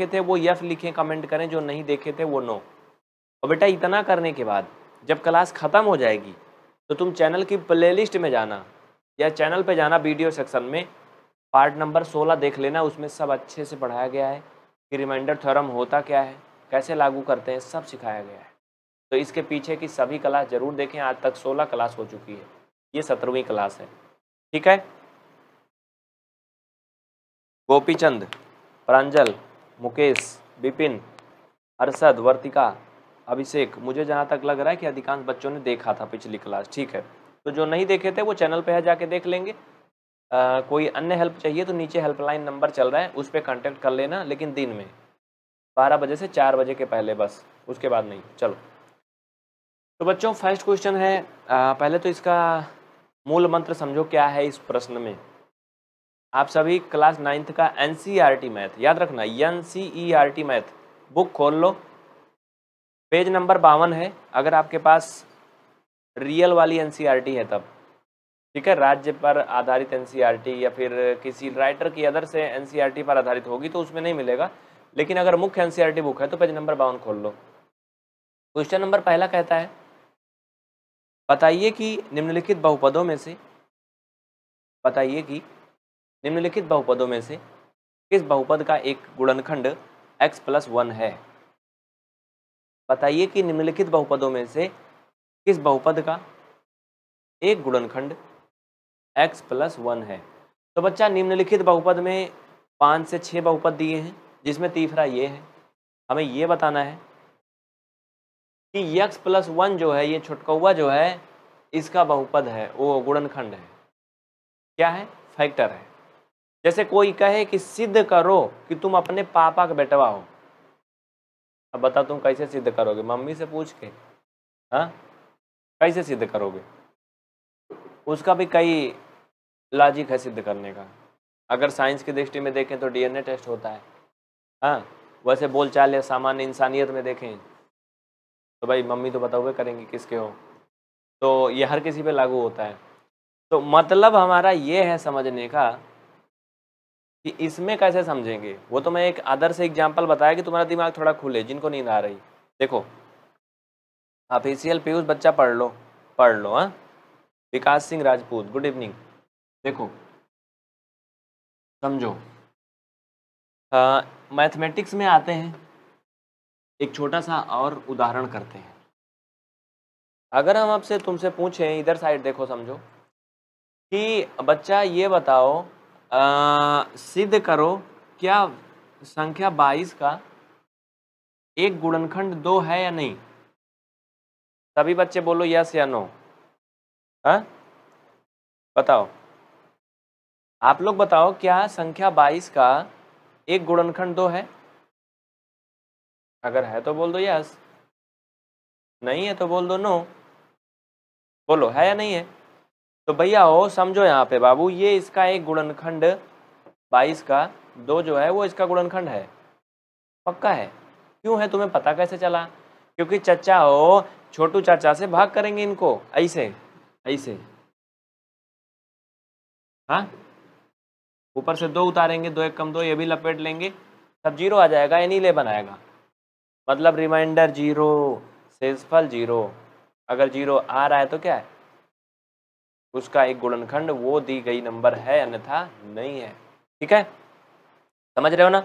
देखे थे वो यफ लिखें कमेंट करें जो नहीं देखे थे वो नो और बेटा इतना करने के बाद जब क्लास ख़त्म हो जाएगी तो तुम चैनल की प्लेलिस्ट में जाना या चैनल पे जाना वीडियो सेक्शन में पार्ट नंबर 16 देख लेना उसमें सब अच्छे से पढ़ाया गया है कि रिमाइंडर थ्योरम होता क्या है कैसे लागू करते हैं सब सिखाया गया है तो इसके पीछे की सभी क्लास ज़रूर देखें आज तक सोलह क्लास हो चुकी है ये सत्रहवीं क्लास है ठीक है गोपीचंद प्रांजल मुकेश बिपिन अरसद वर्तिका अभिषेक मुझे जहाँ तक लग रहा है कि अधिकांश बच्चों ने देखा था पिछली क्लास ठीक है तो जो नहीं देखे थे वो चैनल पे है जाके देख लेंगे आ, कोई अन्य हेल्प चाहिए तो नीचे हेल्पलाइन नंबर चल रहा है उस पर कॉन्टेक्ट कर लेना लेकिन दिन में बारह बजे से चार बजे के पहले बस उसके बाद नहीं चलो तो बच्चों फर्स्ट क्वेश्चन है आ, पहले तो इसका मूल मंत्र समझो क्या है इस प्रश्न में आप सभी क्लास नाइन्थ का एन e मैथ याद रखना एन e मैथ बुक खोल लो पेज नंबर बावन है अगर आपके पास रियल वाली एन e है तब ठीक है राज्य पर आधारित एन या फिर किसी राइटर की अदर से एन पर आधारित होगी तो उसमें नहीं मिलेगा लेकिन अगर मुख्य एन बुक है तो पेज नंबर बावन खोल लो क्वेश्चन नंबर पहला कहता है बताइए कि निम्नलिखित बहुपदों में से बताइए कि निम्नलिखित बहुपदों में से किस बहुपद का एक गुणनखंड x प्लस वन है बताइए कि निम्नलिखित बहुपदों में से किस बहुपद का एक गुणनखंड x प्लस वन है तो बच्चा निम्नलिखित बहुपद में पाँच से छः बहुपद दिए हैं जिसमें तीसरा ये है हमें ये बताना है कि यक्स प्लस वन जो है ये छुटकौवा जो है इसका बहुपद है वो गुणनखंड है क्या है फैक्टर है जैसे कोई कहे कि सिद्ध करो कि तुम अपने पापा का बेटवा हो अब बता तुम कैसे सिद्ध करोगे मम्मी से पूछ के हाँ कैसे सिद्ध करोगे उसका भी कई लॉजिक है सिद्ध करने का अगर साइंस की दृष्टि में देखें तो डीएनए टेस्ट होता है हाँ वैसे बोलचाल या सामान्य इंसानियत में देखें तो भाई मम्मी तो बताओगे करेंगे किसके हो तो ये हर किसी पे लागू होता है तो मतलब हमारा ये है समझने का कि इसमें कैसे समझेंगे वो तो मैं एक से एग्जाम्पल बताया कि तुम्हारा दिमाग थोड़ा खुले जिनको नींद आ रही देखो ऑफिशियल पीयूष बच्चा पढ़ लो पढ़ लो हाँ विकास सिंह राजपूत गुड इवनिंग देखो समझो मैथमेटिक्स में आते हैं एक छोटा सा और उदाहरण करते हैं अगर हम आपसे तुमसे पूछें इधर साइड देखो समझो कि बच्चा ये बताओ सिद्ध करो क्या संख्या बाईस का एक गुणनखंड दो है या नहीं सभी बच्चे बोलो यस या नो हाँ बताओ आप लोग बताओ क्या संख्या बाईस का एक गुणनखंड दो है अगर है तो बोल दो यस नहीं है तो बोल दो नो बोलो है या नहीं है तो भैया हो समझो यहाँ पे बाबू ये इसका एक गुणनखंड बाईस का दो जो है वो इसका गुणनखंड है पक्का है क्यों है तुम्हें पता कैसे चला क्योंकि चचा हो छोटू चाचा से भाग करेंगे इनको ऐसे ऐसे हाँ ऊपर से दो उतारेंगे दो एक कम दो ये भी लपेट लेंगे सब जीरो आ जाएगा यानी ले बनाएगा मतलब रिमाइंडर जीरो सेसफल जीरो अगर जीरो आ रहा है तो क्या है उसका एक गुणनखंड वो दी गई नंबर है अन्यथा नहीं है ठीक है समझ रहे हो ना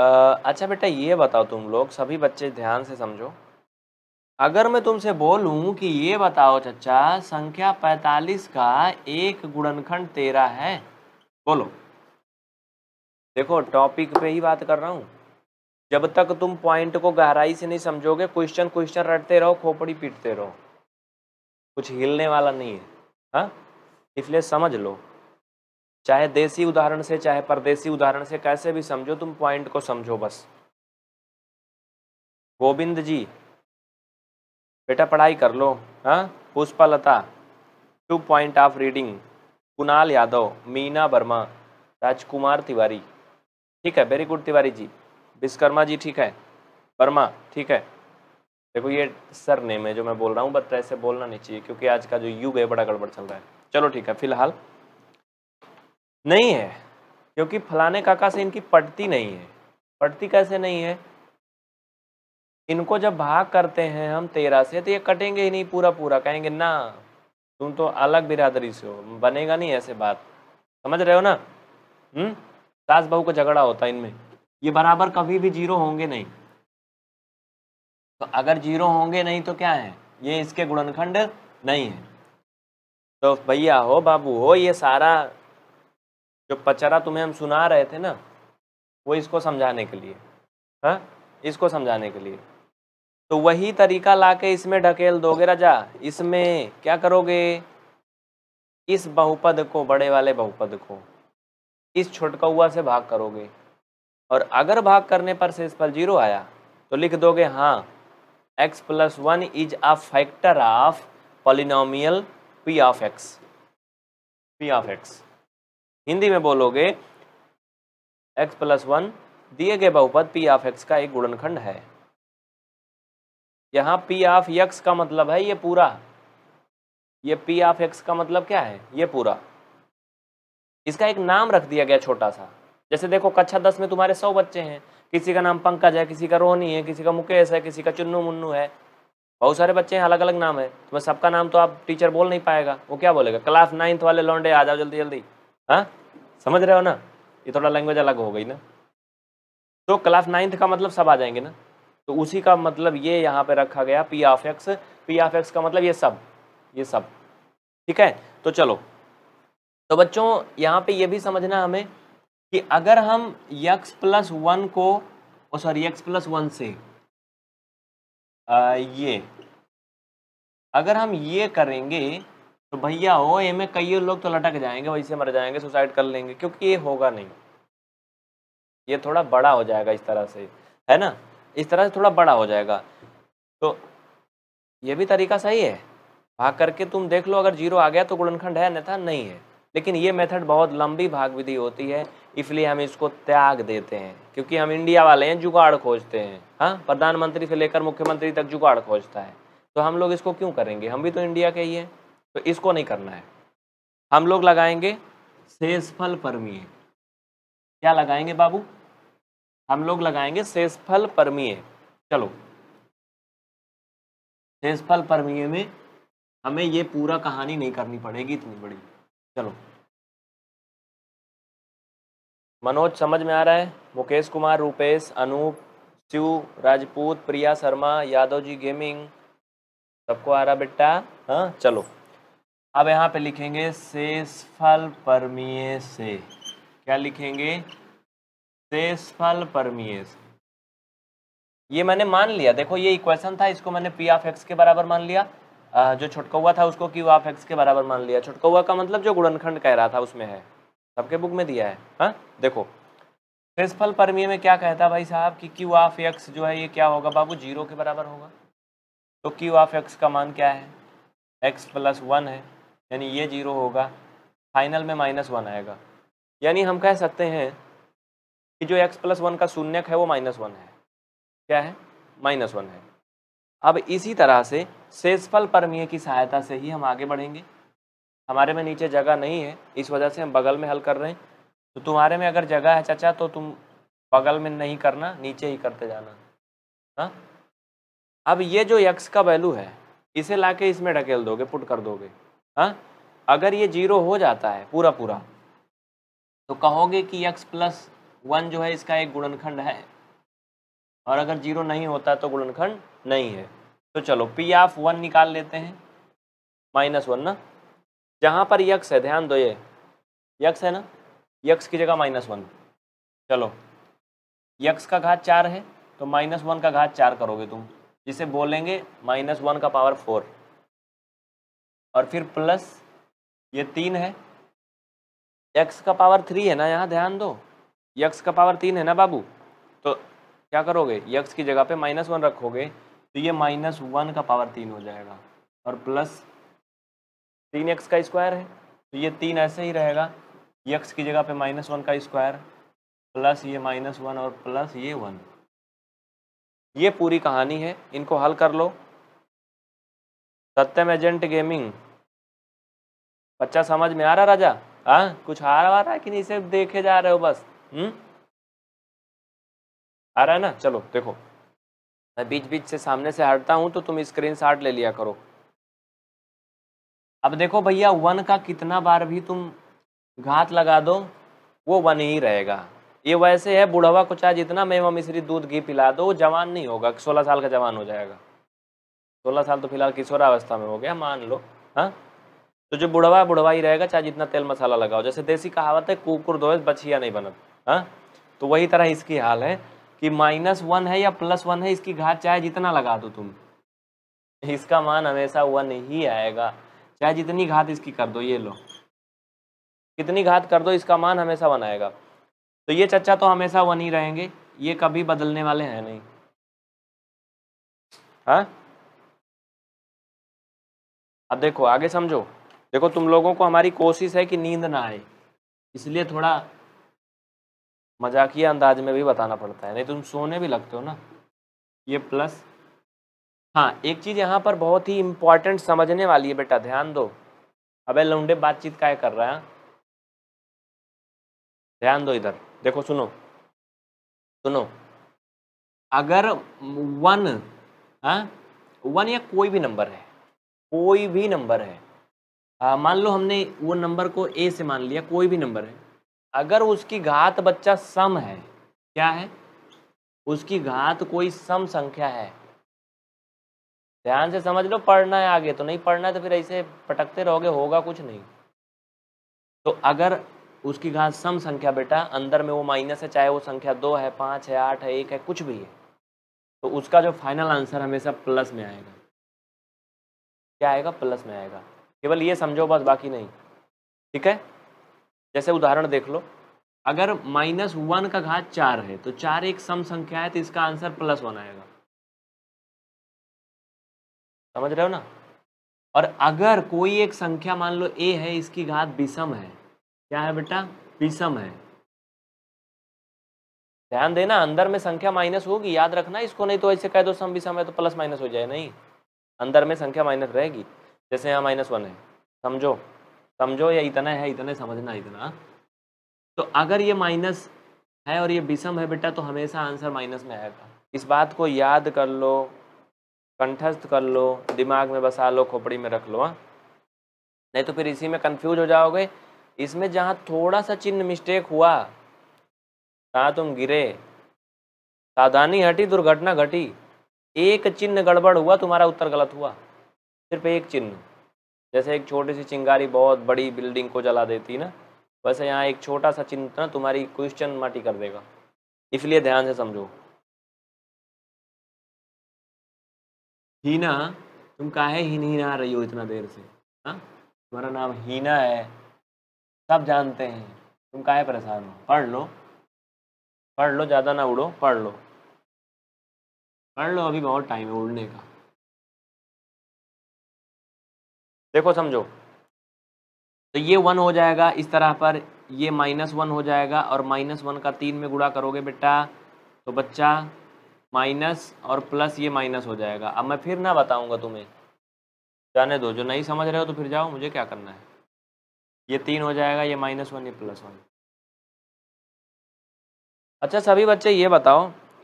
आ, अच्छा बेटा ये बताओ तुम लोग सभी बच्चे ध्यान से समझो अगर मैं तुमसे बोलूं कि ये बताओ चचा संख्या 45 का एक गुणनखंड तेरा है बोलो देखो टॉपिक पे ही बात कर रहा हूँ जब तक तुम पॉइंट को गहराई से नहीं समझोगे क्वेश्चन क्वेश्चन रटते रहो खोपड़ी पीटते रहो कुछ हिलने वाला नहीं है हाँ इसलिए समझ लो चाहे देसी उदाहरण से चाहे परदेसी उदाहरण से कैसे भी समझो तुम पॉइंट को समझो बस गोविंद जी बेटा पढ़ाई कर लो हाँ Lata two point of reading Kunal Yadav Meena Verma Rajkumar Tiwari ठीक है वेरी गुड तिवारी जी विश्वकर्मा जी ठीक है वर्मा ठीक है देखो ये सर नेम है जो मैं बोल रहा हूँ बट ऐसे बोलना नहीं चाहिए क्योंकि आज का जो युग है बड़ा गड़बड़ चल रहा है चलो ठीक है फिलहाल नहीं है क्योंकि फलाने काका से इनकी पटती नहीं है पटती कैसे नहीं है इनको जब भाग करते हैं हम तेरह से तो ये कटेंगे ही नहीं पूरा पूरा कहेंगे ना तुम तो अलग बिरादरी से हो बनेगा नहीं ऐसे बात समझ रहे हो ना हम्म सास बहू का झगड़ा होता है इनमें ये बराबर कभी भी जीरो होंगे नहीं तो अगर जीरो होंगे नहीं तो क्या है ये इसके गुणनखंड नहीं है तो भैया हो बाबू हो ये सारा जो पचरा तुम्हें हम सुना रहे थे ना वो इसको समझाने के लिए हाँ इसको समझाने के लिए तो वही तरीका लाके इसमें ढकेल दोगे राजा इसमें क्या करोगे इस बहुपद को बड़े वाले बहुपद को इस छुटकौआ से भाग करोगे और अगर भाग करने पर से इस पर जीरो आया तो लिख दोगे हाँ X plus one is a factor of polynomial P of x P of X Hindi में बोलोगे एक्स प्लस वन दिए गए बहुपद पी ऑफ एक्स का एक गुणनखंड है यहाँ पी ऑफ एक्स का मतलब है ये पूरा ये पी ऑफ एक्स का मतलब क्या है ये पूरा इसका एक नाम रख दिया गया छोटा सा जैसे देखो कक्षा दस में तुम्हारे सौ बच्चे हैं किसी का नाम पंकज है किसी का रोहनी है किसी का मुकेश है किसी का चुन्नू मुन्नू है बहुत सारे बच्चे हैं अलग अलग नाम है तुम्हें सबका नाम तो आप टीचर बोल नहीं पाएगा वो क्या बोलेगा क्लास नाइन्थ वाले लौंडे आ जाओ जल्दी जल्दी हाँ समझ रहे हो ना ये थोड़ा लैंग्वेज अलग हो गई ना तो क्लास नाइन्थ का मतलब सब आ जाएंगे ना तो उसी का मतलब ये यहाँ पे रखा गया P of x P of x का मतलब ये सब ये सब ठीक है तो चलो तो बच्चों यहाँ पे ये भी समझना हमें कि अगर हम यक्स प्लस वन को सॉरी यक्स प्लस वन से आ, ये अगर हम ये करेंगे तो भैया हो ये में कई लोग तो लटक जाएंगे वैसे मर जाएंगे सुसाइड कर लेंगे क्योंकि ये होगा नहीं ये थोड़ा बड़ा हो जाएगा इस तरह से है ना इस तरह से थोड़ा बड़ा हो जाएगा तो ये भी तरीका सही है भाग करके तुम देख लो अगर जीरो आ गया तो गुणनखंड है अन्यथा नहीं है लेकिन ये मेथड बहुत लंबी भाग विधि होती है इसलिए हम इसको त्याग देते हैं क्योंकि हम इंडिया वाले हैं जुगाड़ खोजते हैं हाँ प्रधानमंत्री से लेकर मुख्यमंत्री तक जुगाड़ खोजता है तो हम लोग इसको क्यों करेंगे हम भी तो इंडिया के ही हैं तो इसको नहीं करना है हम लोग लगाएंगे शेषफल परमीय क्या लगाएंगे बाबू हम लोग लगाएंगे शेषफल परमीय चलो शेषफल परमीय में हमें ये पूरा कहानी नहीं करनी पड़ेगी इतनी बड़ी चलो मनोज समझ में आ रहा है मुकेश कुमार रूपेश अनूप शिव राजपूत प्रिया शर्मा यादव जी गेमिंग सबको आ रहा बेटा हाँ चलो अब यहाँ पे लिखेंगे शेषफल परमीय से क्या लिखेंगे शेषफल परमीय से ये मैंने मान लिया देखो ये इक्वेशन था इसको मैंने पी ऑफ एक्स के बराबर मान लिया जो छुटकौवा था उसको क्यू ऑफ एक्स के बराबर मान लिया छुटकौवा का मतलब जो गुणनखंड कह रहा था उसमें है सबके बुक में दिया है हाँ देखो प्रिंसिपल परमीय में क्या कहता भाई साहब कि क्यू ऑफ एक्स जो है ये क्या होगा बाबू जीरो के बराबर होगा तो क्यू ऑफ एक्स का मान क्या है एक्स प्लस वन है यानी ये जीरो होगा फाइनल में माइनस वन आएगा यानी हम कह सकते हैं कि जो एक्स प्लस वन का शून्यक है वो माइनस वन है क्या है माइनस वन है अब इसी तरह से सेसफल परमीय की सहायता से ही हम आगे बढ़ेंगे हमारे में नीचे जगह नहीं है इस वजह से हम बगल में हल कर रहे हैं तो तुम्हारे में अगर जगह है चाचा तो तुम बगल में नहीं करना नीचे ही करते जाना हाँ अब ये जो यक्स का वैल्यू है इसे लाके इसमें ढकेल दोगे पुट कर दोगे हाँ अगर ये जीरो हो जाता है पूरा पूरा तो कहोगे कि यक्स प्लस वन जो है इसका एक गुणनखंड है और अगर जीरो नहीं होता तो गुणनखंड नहीं है तो चलो पी आफ वन निकाल लेते हैं माइनस वन ना जहाँ पर यक्स है ध्यान दो ये यक्स है ना यक्स की जगह माइनस वन चलो यक्स का घात चार है तो माइनस वन का घात चार करोगे तुम जिसे बोलेंगे माइनस वन का पावर फोर और फिर प्लस ये तीन है एक्स का पावर थ्री है ना यहाँ ध्यान दो यक्स का पावर तीन है ना बाबू तो क्या करोगे यक्स की जगह पे माइनस वन रखोगे तो ये माइनस वन का पावर तीन हो जाएगा और प्लस तीन एक्स का स्क्वायर है तो ये तीन ऐसे ही रहेगा यक्स की जगह पे माइनस वन का स्क्वायर प्लस ये माइनस वन और प्लस ये वन ये पूरी कहानी है इनको हल कर लो सत्यम एजेंट गेमिंग बच्चा समझ में आ रहा राजा हाँ कुछ आ रहा है कि नहीं सिर्फ देखे जा रहे हो बस हम्म आ रहा है ना चलो देखो मैं बीच बीच से सामने से हटता हूँ तो तुम स्क्रीन शॉट ले लिया करो अब देखो भैया वन का कितना बार भी तुम घात लगा दो वो वन ही रहेगा ये वैसे है बुढ़वा को चाहे जितना मेवा मिश्री दूध घी पिला दो वो जवान नहीं होगा सोलह साल का जवान हो जाएगा सोलह साल तो फिलहाल किशोरावस्था में हो गया मान लो हाँ तो जो बुढ़वा बुढ़वा ही रहेगा चाहे जितना तेल मसाला लगाओ जैसे देसी कहावत है कुकुर दोस्त बछिया नहीं बनत हाँ तो वही तरह इसकी हाल है कि माइनस वन है या प्लस वन है इसकी घात चाहे जितना लगा दो तुम इसका मान हमेशा वन ही आएगा चाहे जितनी घात इसकी कर दो ये लो कितनी घात कर दो इसका मान हमेशा वन आएगा तो ये चचा तो हमेशा वन ही रहेंगे ये कभी बदलने वाले हैं नहीं हाँ अब देखो आगे समझो देखो तुम लोगों को हमारी कोशिश है कि नींद ना आए इसलिए थोड़ा मजाकिया अंदाज में भी बताना पड़ता है नहीं तो तुम सोने भी लगते हो ना ये प्लस हाँ एक चीज़ यहाँ पर बहुत ही इम्पॉर्टेंट समझने वाली है बेटा ध्यान दो अबे लौंडे बातचीत काय कर रहा है ध्यान दो इधर देखो सुनो सुनो अगर वन हाँ वन या कोई भी नंबर है कोई भी नंबर है हाँ, मान लो हमने वो नंबर को ए से मान लिया कोई भी नंबर है अगर उसकी घात बच्चा सम है क्या है उसकी घात कोई सम संख्या है ध्यान से समझ लो पढ़ना है आगे तो नहीं पढ़ना है तो फिर ऐसे पटकते रहोगे होगा कुछ नहीं तो अगर उसकी घात सम संख्या बेटा अंदर में वो माइनस है चाहे वो संख्या दो है पाँच है आठ है एक है कुछ भी है तो उसका जो फाइनल आंसर हमेशा प्लस में आएगा क्या आएगा प्लस में आएगा केवल ये समझो बस बाकी नहीं ठीक है जैसे उदाहरण देख लो अगर माइनस वन का घात चार है तो चार एक सम संख्या है तो इसका आंसर प्लस वन आएगा समझ रहे हो ना और अगर कोई एक संख्या मान लो ए है इसकी घात विषम है क्या है बेटा विषम है ध्यान देना अंदर में संख्या माइनस होगी याद रखना इसको नहीं तो ऐसे कह दो सम विषम है तो प्लस माइनस हो जाए नहीं अंदर में संख्या माइनस रहेगी जैसे यहाँ माइनस वन है समझो समझो या इतना है इतने समझना इतना तो अगर ये माइनस है और ये विषम है बेटा तो हमेशा आंसर माइनस में आएगा इस बात को याद कर लो कंठस्थ कर लो दिमाग में बसा लो खोपड़ी में रख लो हाँ नहीं तो फिर इसी में कंफ्यूज हो जाओगे इसमें जहाँ थोड़ा सा चिन्ह मिस्टेक हुआ कहाँ तुम गिरे सावधानी हटी दुर्घटना घटी एक चिन्ह गड़बड़ हुआ तुम्हारा उत्तर गलत हुआ सिर्फ एक चिन्ह जैसे एक छोटी सी चिंगारी बहुत बड़ी बिल्डिंग को जला देती ना वैसे यहाँ एक छोटा सा चिंतन तुम्हारी क्वेश्चन माटी कर देगा इसलिए ध्यान से समझो हीना तुम काहे ही नहीं आ रही हो इतना देर से हाँ तुम्हारा नाम हीना है सब जानते हैं तुम काहे परेशान हो पढ़ लो पढ़ लो ज़्यादा ना उड़ो पढ़ लो पढ़ लो अभी बहुत टाइम है उड़ने का देखो समझो तो ये वन हो जाएगा इस तरह पर ये माइनस वन हो जाएगा और माइनस वन का तीन में गुड़ा करोगे बेटा तो बच्चा माइनस और प्लस ये माइनस हो जाएगा अब मैं फिर ना बताऊंगा तुम्हें जाने दो जो नहीं समझ रहे हो तो फिर जाओ मुझे क्या करना है ये तीन हो जाएगा ये माइनस वन ये प्लस वन अच्छा सभी बच्चे ये बताओ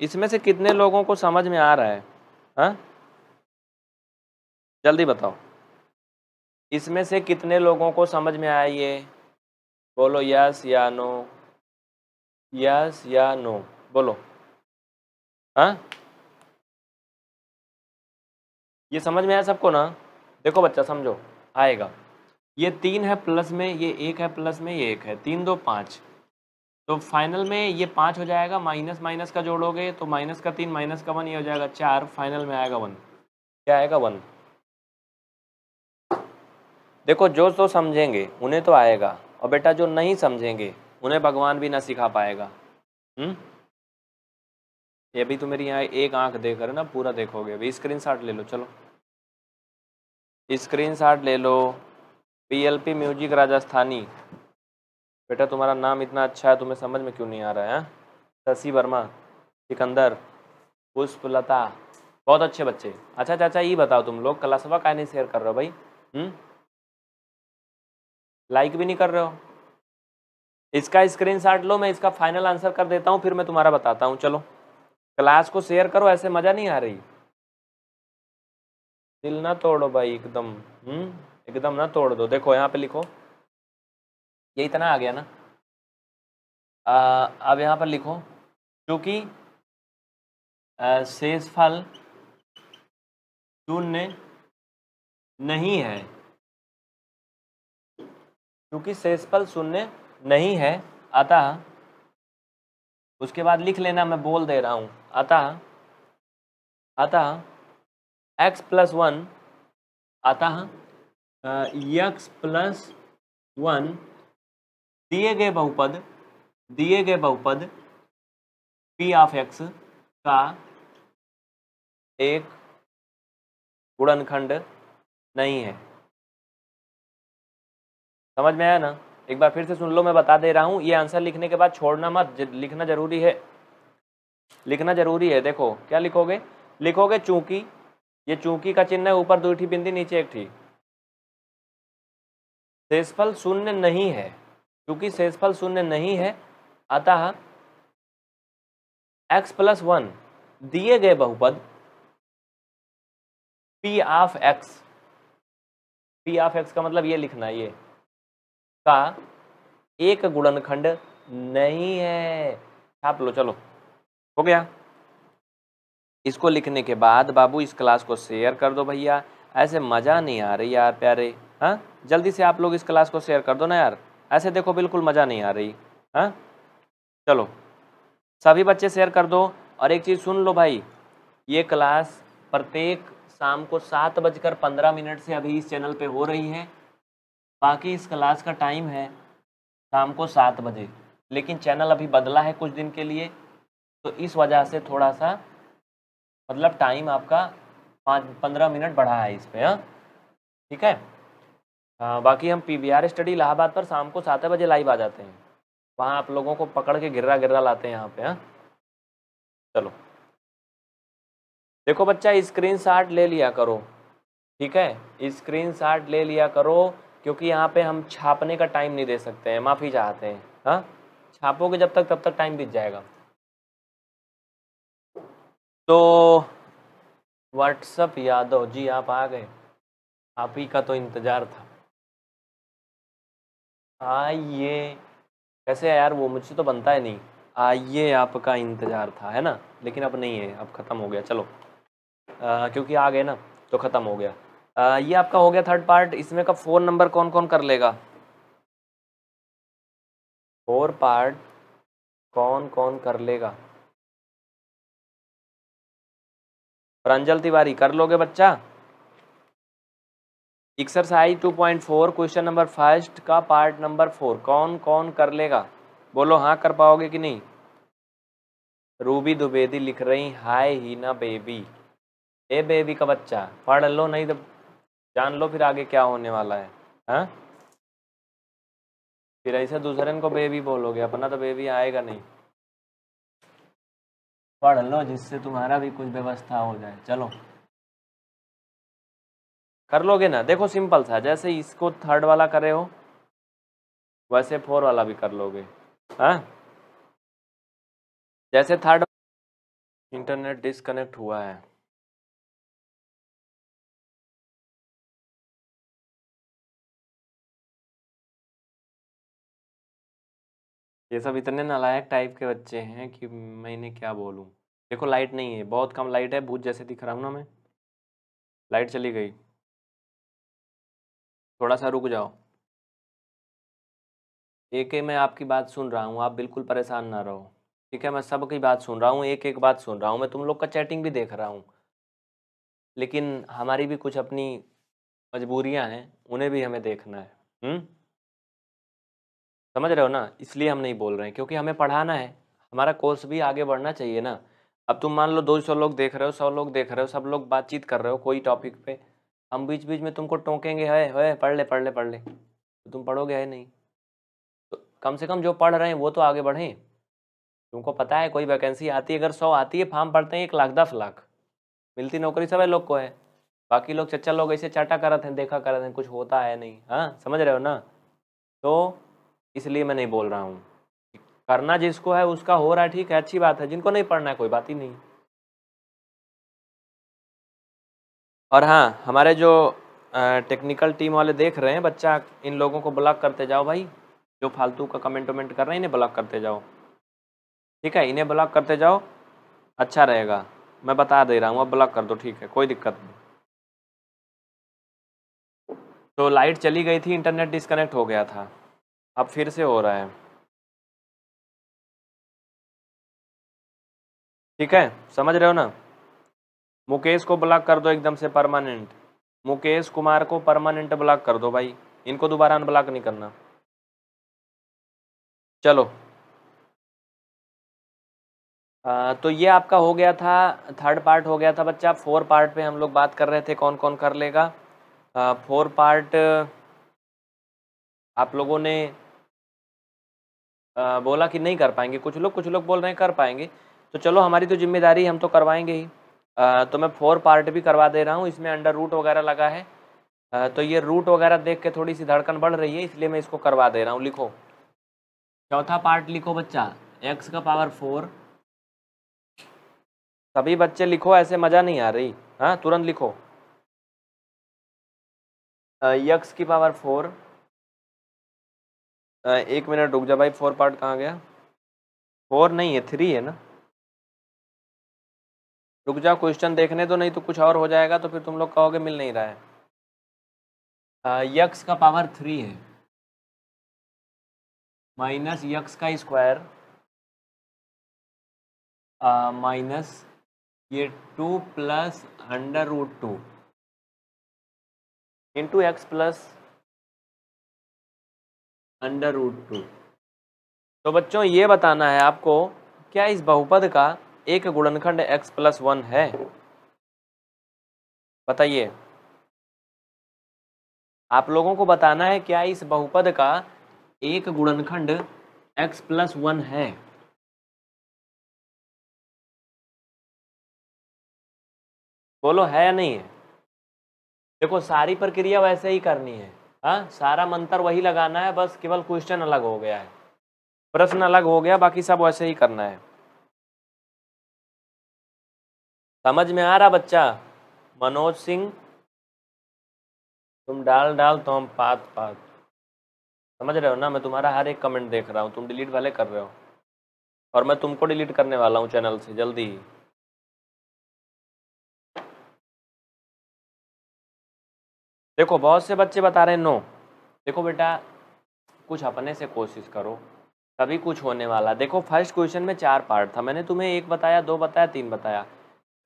इसमें से कितने लोगों को समझ में आ रहा है हाँ जल्दी बताओ इसमें से कितने लोगों को समझ में आया ये बोलो यस या नो यस या नो बोलो हाँ ये समझ में आया सबको ना देखो बच्चा समझो आएगा ये तीन है प्लस में ये एक है प्लस में ये एक है तीन दो पाँच तो फाइनल में ये पाँच हो जाएगा माइनस माइनस का जोड़ोगे तो माइनस का तीन माइनस का वन ये हो जाएगा चार फाइनल में आएगा वन क्या आएगा वन देखो जो तो समझेंगे उन्हें तो आएगा और बेटा जो नहीं समझेंगे उन्हें भगवान भी ना सिखा पाएगा हम्म ये भी तो मेरी यहाँ एक आंख देख रहे ना पूरा देखोगे अभी स्क्रीन शॉट ले लो चलो स्क्रीन शॉट ले लो पी म्यूजिक राजस्थानी बेटा तुम्हारा नाम इतना अच्छा है तुम्हें समझ में क्यों नहीं आ रहा है हाँ? शशि वर्मा सिकंदर पुष्पलता बहुत अच्छे बच्चे अच्छा चाचा अच्छा, अच्छा, ये बताओ तुम लोग कलासवा का नहीं शेयर कर रहे हो भाई हम्म लाइक भी नहीं कर रहे हो इसका स्क्रीन लो मैं इसका फाइनल आंसर कर देता हूँ फिर मैं तुम्हारा बताता हूँ चलो क्लास को शेयर करो ऐसे मज़ा नहीं आ रही दिल ना तोड़ो भाई एकदम हम्म? एकदम ना तोड़ दो देखो यहाँ पे लिखो ये इतना आ गया ना आ, अब यहाँ पर लिखो क्योंकि फल शून्य नहीं है क्योंकि शेषफल शून्य नहीं है अतः उसके बाद लिख लेना मैं बोल दे रहा हूँ अतः अतः x प्लस वन अतः यक्स प्लस वन दिए गए बहुपद दिए गए बहुपद p ऑफ x का एक गुणनखंड नहीं है समझ में आया ना एक बार फिर से सुन लो मैं बता दे रहा हूँ ये आंसर लिखने के बाद छोड़ना मत लिखना जरूरी है लिखना जरूरी है देखो क्या लिखोगे लिखोगे चूंकि ये चूंकि का चिन्ह है ऊपर दो ठी बिंदी नीचे एक ठी शेषफल शून्य नहीं है क्योंकि शेषफल शून्य नहीं है अतः x प्लस वन दिए गए बहुपद P of x P of x का मतलब ये लिखना ये का एक गुणनखंड नहीं है छाप लो चलो हो गया इसको लिखने के बाद बाबू इस क्लास को शेयर कर दो भैया ऐसे मज़ा नहीं आ रही यार प्यारे हाँ जल्दी से आप लोग इस क्लास को शेयर कर दो ना यार ऐसे देखो बिल्कुल मज़ा नहीं आ रही हाँ चलो सभी बच्चे शेयर कर दो और एक चीज़ सुन लो भाई ये क्लास प्रत्येक शाम को सात बजकर पंद्रह मिनट से अभी इस चैनल पे हो रही है बाकी इस क्लास का टाइम है शाम को सात बजे लेकिन चैनल अभी बदला है कुछ दिन के लिए तो इस वजह से थोड़ा सा मतलब टाइम आपका पाँच पंद्रह मिनट बढ़ा है इस पर हाँ ठीक है आ, हाँ, बाकी हम पी स्टडी इलाहाबाद पर शाम को सात बजे लाइव आ जाते हैं वहाँ आप लोगों को पकड़ के गिर्रा गिर्रा लाते हैं यहाँ पे हाँ चलो देखो बच्चा स्क्रीन ले लिया करो ठीक है स्क्रीन ले लिया करो क्योंकि यहाँ पे हम छापने का टाइम नहीं दे सकते हैं माफ़ी चाहते हैं हाँ छापोगे जब तक तब तक टाइम बीत जाएगा तो व्हाट्सअप यादव जी आप आ गए आप ही का तो इंतज़ार था आइए कैसे है यार वो मुझसे तो बनता है नहीं आइए आपका इंतज़ार था है ना लेकिन अब नहीं है अब ख़त्म हो गया चलो आ, क्योंकि आ गए ना तो ख़त्म हो गया ये आपका हो गया थर्ड पार्ट इसमें का फोन नंबर कौन कौन कर लेगा फोर पार्ट कौन कौन कर लेगा प्रांजल तिवारी कर लोगे बच्चा exercise two point four question number first का पार्ट नंबर फोर कौन कौन कर लेगा बोलो हाँ कर पाओगे कि नहीं रूबी द्विवेदी लिख रही हाय हीना बेबी ए बेबी का बच्चा पढ़ लो नहीं तो जान लो फिर आगे क्या होने वाला है हा? फिर ऐसे दूसरे को बेबी बोलोगे अपना तो बेबी आएगा नहीं पढ़ लो जिससे तुम्हारा भी कुछ व्यवस्था हो जाए चलो कर लोगे ना देखो सिंपल सा जैसे इसको थर्ड वाला करे हो वैसे फोर वाला भी कर लोगे हाँ जैसे थर्ड इंटरनेट डिस्कनेक्ट हुआ है ये सब इतने नालायक टाइप के बच्चे हैं कि मैं इन्हें क्या बोलूँ देखो लाइट नहीं है बहुत कम लाइट है भूत जैसे दिख रहा हूँ ना मैं लाइट चली गई थोड़ा सा रुक जाओ एक एक मैं आपकी बात सुन रहा हूँ आप बिल्कुल परेशान ना रहो ठीक है मैं सब की बात सुन रहा हूँ एक एक बात सुन रहा हूँ मैं तुम लोग का चैटिंग भी देख रहा हूँ लेकिन हमारी भी कुछ अपनी मजबूरियाँ हैं उन्हें भी हमें देखना है हुँ? हम्म? समझ रहे हो ना इसलिए हम नहीं बोल रहे हैं क्योंकि हमें पढ़ाना है हमारा कोर्स भी आगे बढ़ना चाहिए ना अब तुम मान लो दो सौ लोग देख रहे हो सौ लोग देख रहे हो सब लोग बातचीत कर रहे हो कोई टॉपिक पे हम बीच बीच में तुमको टोकेंगे है है पढ़ ले पढ़ ले पढ़ ले तो तुम पढ़ोगे है नहीं तो कम से कम जो पढ़ रहे हैं वो तो आगे बढ़ें तुमको पता है कोई वैकेंसी आती है अगर सौ आती है फार्म पढ़ते हैं एक लाख दस लाख मिलती नौकरी सब लोग को है बाकी लोग चच्चा लोग ऐसे चाटा करते हैं देखा करते हैं कुछ होता है नहीं हाँ समझ रहे हो ना तो इसलिए मैं नहीं बोल रहा हूँ करना जिसको है उसका हो रहा है ठीक है अच्छी बात है जिनको नहीं पढ़ना है कोई बात ही नहीं और हाँ हमारे जो टेक्निकल टीम वाले देख रहे हैं बच्चा इन लोगों को ब्लॉक करते जाओ भाई जो फालतू का कमेंट वमेंट कर रहे हैं इन्हें ब्लॉक करते जाओ ठीक है इन्हें ब्लॉक करते जाओ अच्छा रहेगा मैं बता दे रहा हूँ अब ब्लॉक कर दो ठीक है कोई दिक्कत नहीं तो लाइट चली गई थी इंटरनेट डिस्कनेक्ट हो गया था अब फिर से हो रहा है ठीक है समझ रहे हो ना मुकेश को ब्लॉक कर दो एकदम से परमानेंट मुकेश कुमार को परमानेंट ब्लॉक कर दो भाई इनको दोबारा अनब्लॉक नहीं करना चलो आ, तो ये आपका हो गया था थर्ड पार्ट हो गया था बच्चा फोर पार्ट पे हम लोग बात कर रहे थे कौन कौन कर लेगा आ, फोर पार्ट आप लोगों ने बोला कि नहीं कर पाएंगे कुछ लोग कुछ लोग बोल रहे हैं कर पाएंगे तो चलो हमारी तो जिम्मेदारी हम तो करवाएंगे ही आ, तो मैं फोर पार्ट भी करवा दे रहा हूँ इसमें अंडर रूट वगैरह लगा है आ, तो ये रूट वगैरह देख के थोड़ी सी धड़कन बढ़ रही है इसलिए मैं इसको करवा दे रहा हूँ लिखो चौथा पार्ट लिखो बच्चा एक्स का पावर फोर सभी बच्चे लिखो ऐसे मज़ा नहीं आ रही हाँ तुरंत लिखो यक्स की पावर फोर एक मिनट रुक जा भाई फोर पार्ट कहाँ गया फोर नहीं है थ्री है ना रुक जा क्वेश्चन देखने तो नहीं तो कुछ और हो जाएगा तो फिर तुम लोग कहोगे मिल नहीं रहा है यक्स का पावर थ्री है माइनस यक्स का स्क्वायर माइनस ये two plus under root two into X plus under root two तो बच्चों ये बताना है आपको क्या इस बहुपद का एक गुणनखंड एक्स प्लस वन है बताइए आप लोगों को बताना है क्या इस बहुपद का एक गुणनखंड एक्स प्लस वन है बोलो है या नहीं है देखो सारी प्रक्रिया वैसे ही करनी है हाँ सारा मंत्र वही लगाना है बस केवल क्वेश्चन अलग हो गया है प्रश्न अलग हो गया बाकी सब वैसे ही करना है समझ में आ रहा बच्चा मनोज सिंह तुम डाल डाल तो हम पात पात समझ रहे हो ना मैं तुम्हारा हर एक कमेंट देख रहा हूँ तुम डिलीट वाले कर रहे हो और मैं तुमको डिलीट करने वाला हूँ चैनल से जल्दी ही देखो बहुत से बच्चे बता रहे हैं नो देखो बेटा कुछ अपने से कोशिश करो तभी कुछ होने वाला देखो फर्स्ट क्वेश्चन में चार पार्ट था मैंने तुम्हें एक बताया दो बताया तीन बताया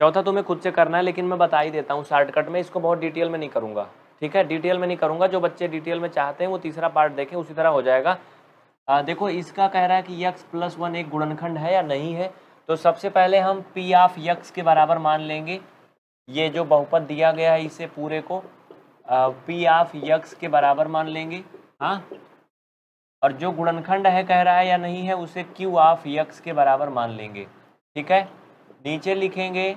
चौथा तुम्हें खुद से करना है लेकिन मैं बता ही देता हूँ शॉर्टकट में इसको बहुत डिटेल में नहीं करूँगा ठीक है डिटेल में नहीं करूँगा जो बच्चे डिटेल में चाहते हैं वो तीसरा पार्ट देखें उसी तरह हो जाएगा आ, देखो इसका कह रहा है कि यक्स प्लस वन एक गुणनखंड है या नहीं है तो सबसे पहले हम पी ऑफ यक्स के बराबर मान लेंगे ये जो बहुपत दिया गया है इसे पूरे को पी ऑफ यक्स के बराबर मान लेंगे हाँ और जो गुणनखंड है कह रहा है या नहीं है उसे क्यू ऑफ यक्स के बराबर मान लेंगे ठीक है नीचे लिखेंगे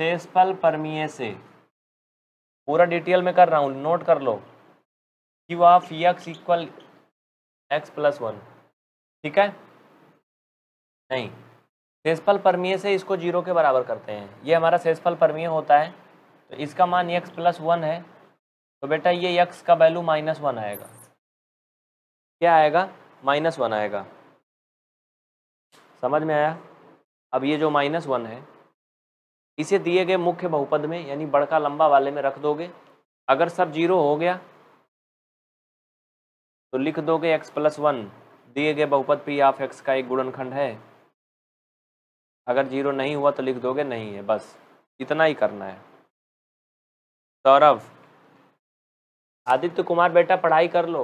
सेसफल परमीय से पूरा डिटेल में कर रहा हूँ नोट कर लो Q of x equal X plus one ठीक है नहीं सेसफल परमीय से इसको जीरो के बराबर करते हैं ये हमारा सेसफल परमीय होता है तो इसका मान यक्स प्लस वन है तो बेटा ये यक्स का वैल्यू माइनस वन आएगा क्या आएगा माइनस वन आएगा समझ में आया अब ये जो माइनस वन है इसे दिए गए मुख्य बहुपद में यानी बड़का लंबा वाले में रख दोगे अगर सब जीरो हो गया तो लिख दोगे एक्स प्लस वन दिए गए बहुपद पी ऑफ एक्स का एक गुणनखंड है अगर जीरो नहीं हुआ तो लिख दोगे नहीं है बस इतना ही करना है सौरभ आदित्य कुमार बेटा पढ़ाई कर लो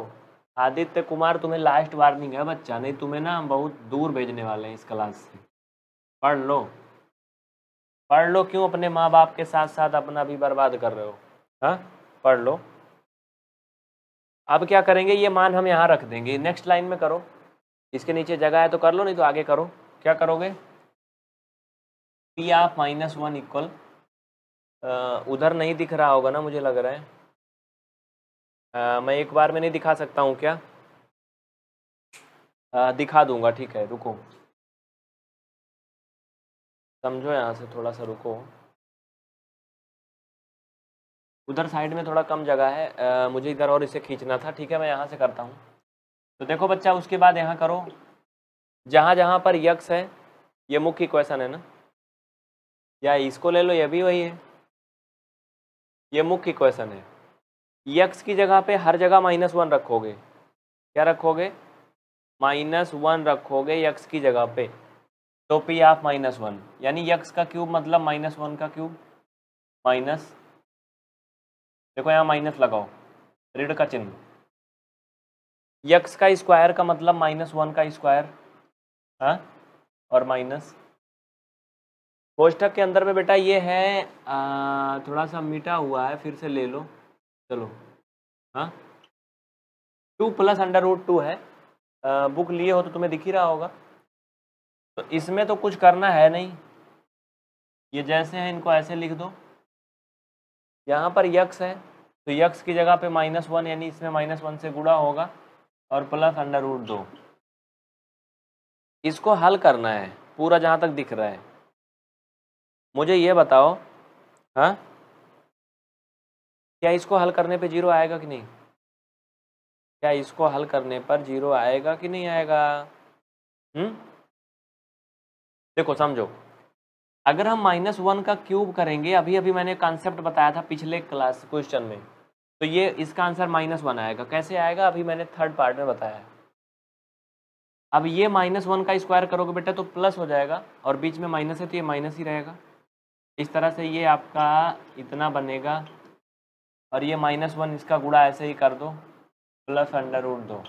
आदित्य कुमार तुम्हें लास्ट वार्निंग है बच्चा नहीं तुम्हें ना हम बहुत दूर भेजने वाले हैं इस क्लास से पढ़ लो पढ़ लो क्यों अपने माँ बाप के साथ साथ अपना भी बर्बाद कर रहे हो हाँ पढ़ लो अब क्या करेंगे ये मान हम यहाँ रख देंगे नेक्स्ट लाइन में करो इसके नीचे जगह है तो कर लो नहीं तो आगे करो क्या करोगे P of minus one equal उधर नहीं दिख रहा होगा ना मुझे लग रहा है आ, मैं एक बार में नहीं दिखा सकता हूँ क्या आ, दिखा दूंगा ठीक है रुको समझो यहाँ से थोड़ा सा रुको उधर साइड में थोड़ा कम जगह है आ, मुझे इधर और इसे खींचना था ठीक है मैं यहाँ से करता हूँ तो देखो बच्चा उसके बाद यहाँ करो जहाँ जहाँ पर यक्स है ये मुख्य क्वेश्चन है ना या इसको ले लो ये भी वही है ये मुख्य क्वेश्चन है यक्स की जगह पे हर जगह माइनस वन रखोगे क्या रखोगे माइनस वन रखोगे यक्स की जगह पे तो पी ऑफ माइनस वन यानी यक्स का क्यूब मतलब माइनस वन का क्यूब माइनस देखो यहाँ माइनस लगाओ ऋण का चिन्ह यक्स का स्क्वायर का मतलब माइनस वन का स्क्वायर हाँ और माइनस कोष्टक के अंदर में बेटा ये है आ, थोड़ा सा मीठा हुआ है फिर से ले लो चलो हाँ two plus under root two है आ, बुक लिए हो तो तुम्हें दिख ही रहा होगा तो इसमें तो कुछ करना है नहीं ये जैसे हैं इनको ऐसे लिख दो यहाँ पर यक्स है तो यक्स की जगह पे माइनस वन यानी इसमें माइनस वन से गुड़ा होगा और प्लस अंडर रूट दो इसको हल करना है पूरा जहाँ तक दिख रहा है मुझे ये बताओ हाँ क्या इसको हल करने पे जीरो आएगा कि नहीं क्या इसको हल करने पर जीरो आएगा कि नहीं आएगा हम्म देखो समझो अगर हम माइनस वन का क्यूब करेंगे अभी अभी मैंने कॉन्सेप्ट बताया था पिछले क्लास क्वेश्चन में तो ये इसका आंसर माइनस वन आएगा कैसे आएगा अभी मैंने थर्ड पार्ट में बताया अब ये माइनस वन का स्क्वायर करोगे बेटा तो प्लस हो जाएगा और बीच में माइनस है तो ये माइनस ही रहेगा इस तरह से ये आपका इतना बनेगा और ये माइनस वन इसका गुड़ा ऐसे ही कर दो प्लस अंडर रूट दो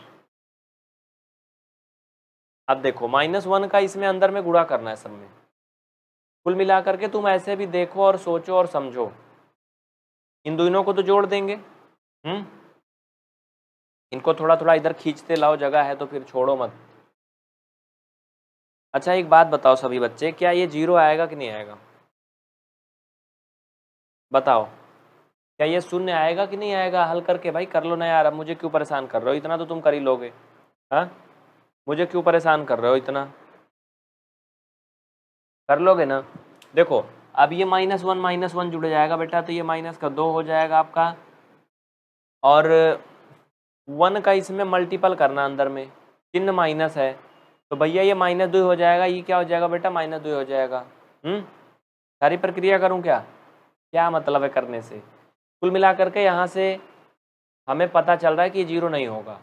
अब देखो माइनस वन का इसमें अंदर में गुड़ा करना है सब में कुल मिला करके तुम ऐसे भी देखो और सोचो और समझो इन दोनों को तो जोड़ देंगे हम्म इनको थोड़ा थोड़ा इधर खींचते लाओ जगह है तो फिर छोड़ो मत अच्छा एक बात बताओ सभी बच्चे क्या ये जीरो आएगा कि नहीं आएगा बताओ क्या ये शून्य आएगा कि नहीं आएगा हल करके भाई कर लो ना यार अब मुझे क्यों परेशान कर रहे हो इतना तो तुम कर ही लोगे हाँ मुझे क्यों परेशान कर रहे हो इतना कर लोगे ना देखो अब ये माइनस वन माइनस वन जुड़ जाएगा बेटा तो ये माइनस का दो हो जाएगा आपका और वन का इसमें मल्टीपल करना अंदर में चिन्ह माइनस है तो भैया ये माइनस दो हो जाएगा ये क्या हो जाएगा बेटा माइनस दो हो जाएगा हम्म सारी प्रक्रिया करूँ क्या क्या मतलब है करने से कुल मिलाकर के यहाँ से हमें पता चल रहा है कि ये जीरो नहीं होगा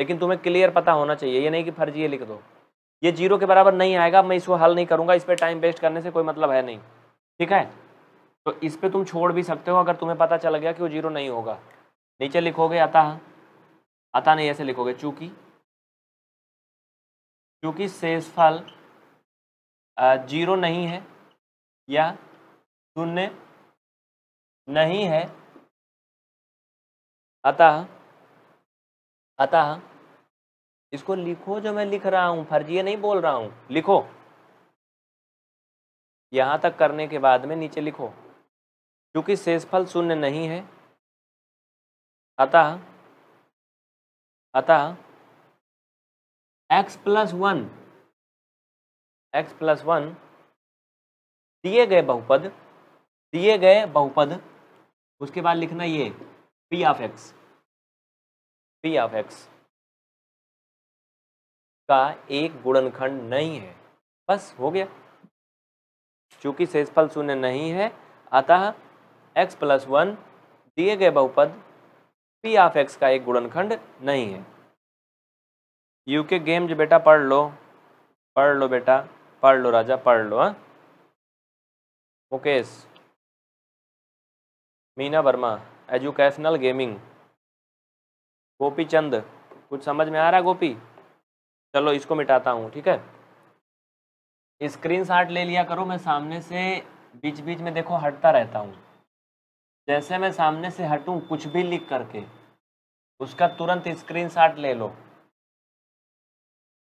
लेकिन तुम्हें क्लियर पता होना चाहिए ये नहीं कि फर्जी ये लिख दो ये जीरो के बराबर नहीं आएगा मैं इसको हल नहीं करूँगा इस पर टाइम वेस्ट करने से कोई मतलब है नहीं ठीक है तो इस पर तुम छोड़ भी सकते हो अगर तुम्हें पता चल गया कि वो जीरो नहीं होगा नीचे लिखोगे अतः आता नहीं ऐसे लिखोगे चूँकि चूँकि शेषफल जीरो नहीं है या शून्य नहीं है अतः अतः इसको लिखो जो मैं लिख रहा हूं फर्जी नहीं बोल रहा हूं लिखो यहां तक करने के बाद में नीचे लिखो क्योंकि शेषफल शून्य नहीं है अतः अतः x plus one x plus one दिए गए बहुपद दिए गए बहुपद उसके बाद लिखना ये p of x P of x का एक गुणनखंड नहीं है बस हो गया चूंकि शेषफल शून्य नहीं है अतः x प्लस वन दिए गए बहुपद p ऑफ x का एक गुणनखंड नहीं है यू के गेम जो बेटा पढ़ लो पढ़ लो बेटा पढ़ लो राजा पढ़ लो हाँ। Mukesh okay. Meena Verma educational gaming Gopi Chand कुछ समझ में आ रहा है गोपी चलो इसको मिटाता हूँ ठीक है स्क्रीन शॉट ले लिया करो मैं सामने से बीच बीच में देखो हटता रहता हूँ जैसे मैं सामने से हटूँ कुछ भी लिख करके उसका तुरंत स्क्रीन शॉट ले लो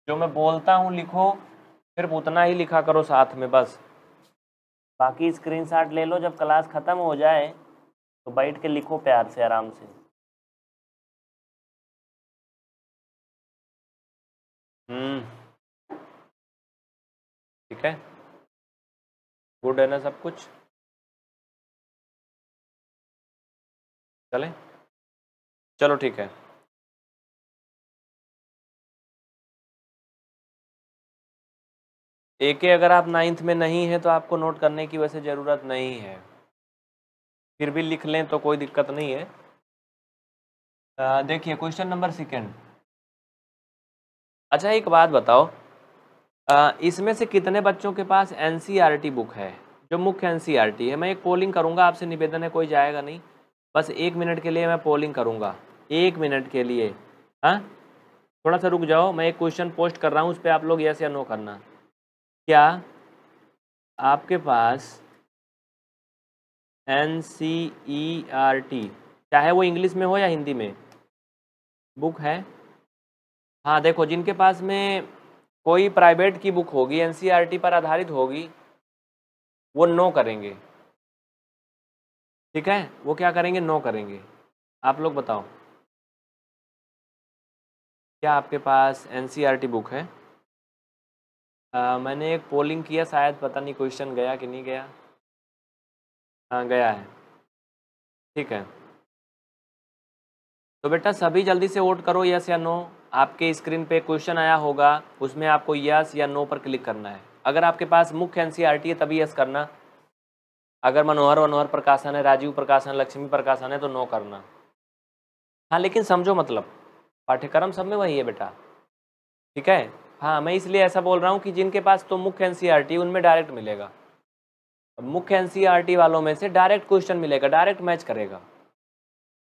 जो मैं बोलता हूँ लिखो फिर उतना ही लिखा करो साथ में बस बाकी स्क्रीन शॉट ले लो जब क्लास ख़त्म हो जाए तो बैठ के लिखो प्यार से आराम से हम्म ठीक है गुड है ना सब कुछ चले चलो ठीक है ए के अगर आप नाइन्थ में नहीं है तो आपको नोट करने की वैसे ज़रूरत नहीं है फिर भी लिख लें तो कोई दिक्कत नहीं है देखिए क्वेश्चन नंबर सेकेंड अच्छा एक बात बताओ इसमें से कितने बच्चों के पास एन बुक e है जो मुख्य एन e है मैं एक पोलिंग करूँगा आपसे निवेदन है कोई जाएगा नहीं बस एक मिनट के लिए मैं पोलिंग करूँगा एक मिनट के लिए हाँ थोड़ा सा रुक जाओ मैं एक क्वेश्चन पोस्ट कर रहा हूँ उस पर आप लोग यस या नो करना क्या आपके पास N C E R T चाहे वो इंग्लिश में हो या हिंदी में बुक है हाँ देखो जिनके पास में कोई प्राइवेट की बुक होगी एन सी आर टी पर आधारित होगी वो नो करेंगे ठीक है वो क्या करेंगे नो करेंगे आप लोग बताओ क्या आपके पास N C R T book है आ, मैंने एक पोलिंग किया शायद पता नहीं क्वेश्चन गया कि नहीं गया हाँ, गया है ठीक है तो बेटा सभी जल्दी से वोट करो यस या नो आपके स्क्रीन पे क्वेश्चन आया होगा उसमें आपको यस या नो पर क्लिक करना है अगर आपके पास मुख्य एन e है तभी यस करना अगर मनोहर मनोहर प्रकाशन है राजीव प्रकाशन लक्ष्मी प्रकाशन है तो नो करना हाँ लेकिन समझो मतलब पाठ्यक्रम सब में वही है बेटा ठीक है हाँ मैं इसलिए ऐसा बोल रहा हूँ कि जिनके पास तो मुख्य एन सी e उनमें डायरेक्ट मिलेगा मुख्य एनसीईआरटी e वालों में से डायरेक्ट क्वेश्चन मिलेगा डायरेक्ट मैच करेगा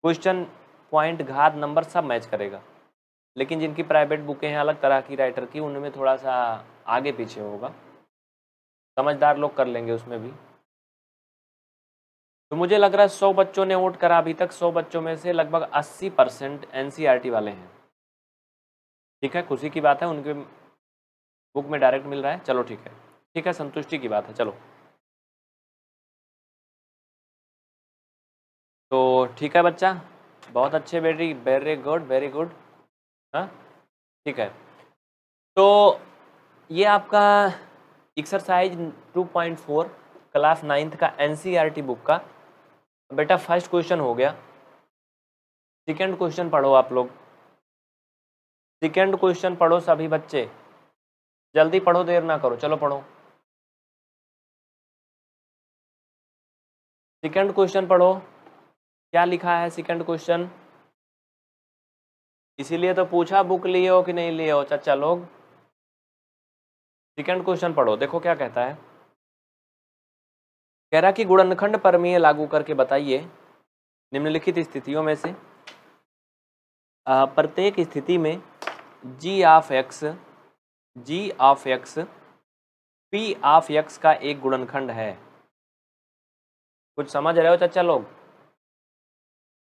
क्वेश्चन पॉइंट घात नंबर सब मैच करेगा लेकिन जिनकी प्राइवेट बुकें हैं अलग तरह की राइटर की उनमें थोड़ा सा आगे पीछे होगा समझदार लोग कर लेंगे उसमें भी तो मुझे लग रहा है सौ बच्चों ने वोट करा अभी तक सौ बच्चों में से लगभग अस्सी परसेंट एन e वाले हैं ठीक है खुशी की बात है उनके बुक में डायरेक्ट मिल रहा है चलो ठीक है ठीक है संतुष्टि की बात है चलो तो ठीक है बच्चा बहुत अच्छे बेटी वेरी गुड वेरी गुड हाँ ठीक है तो ये आपका एक्सरसाइज 2.4 क्लास नाइन्थ का एनसीईआरटी बुक e का बेटा फर्स्ट क्वेश्चन हो गया सेकेंड क्वेश्चन पढ़ो आप लोग सेकेंड क्वेश्चन पढ़ो सभी बच्चे जल्दी पढ़ो देर ना करो चलो पढ़ो सेकेंड क्वेश्चन पढ़ो क्या लिखा है सेकंड क्वेश्चन इसीलिए तो पूछा बुक लिए हो कि नहीं लिए हो चाचा लोग सेकंड क्वेश्चन पढ़ो देखो क्या कहता है कह रहा कि गुणनखंड परमीय लागू करके बताइए निम्नलिखित स्थितियों में से प्रत्येक स्थिति में g of x g of x P of x का एक गुणनखंड है कुछ समझ रहे हो चाचा लोग